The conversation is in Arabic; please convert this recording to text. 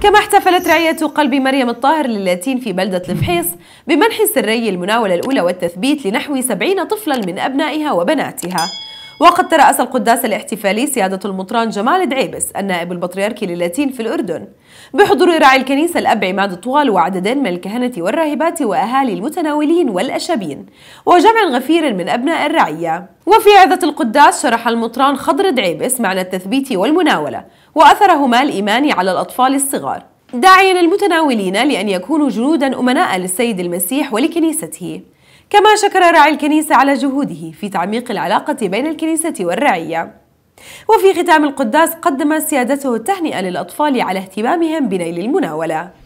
كما احتفلت رعية قلب مريم الطاهر للاتين في بلدة الفحيص بمنح سري المناولة الأولى والتثبيت لنحو 70 طفلا من أبنائها وبناتها وقد ترأس القداس الاحتفالي سيادة المطران جمال دعيبس النائب البطريركي للاتين في الأردن بحضور راعي الكنيسة الأب عماد طوال وعدد من الكهنة والراهبات وأهالي المتناولين والأشابين وجمع غفير من أبناء الرعية وفي عظة القداس شرح المطران خضر دعيبس معنى التثبيت والمناولة وأثرهما الإيمان على الأطفال الصغار داعيا المتناولين لأن يكونوا جنودا أمناء للسيد المسيح ولكنيسته كما شكر راعي الكنيسة على جهوده في تعميق العلاقة بين الكنيسة والرعية وفي ختام القداس قدم سيادته التهنئة للأطفال على اهتمامهم بنيل المناولة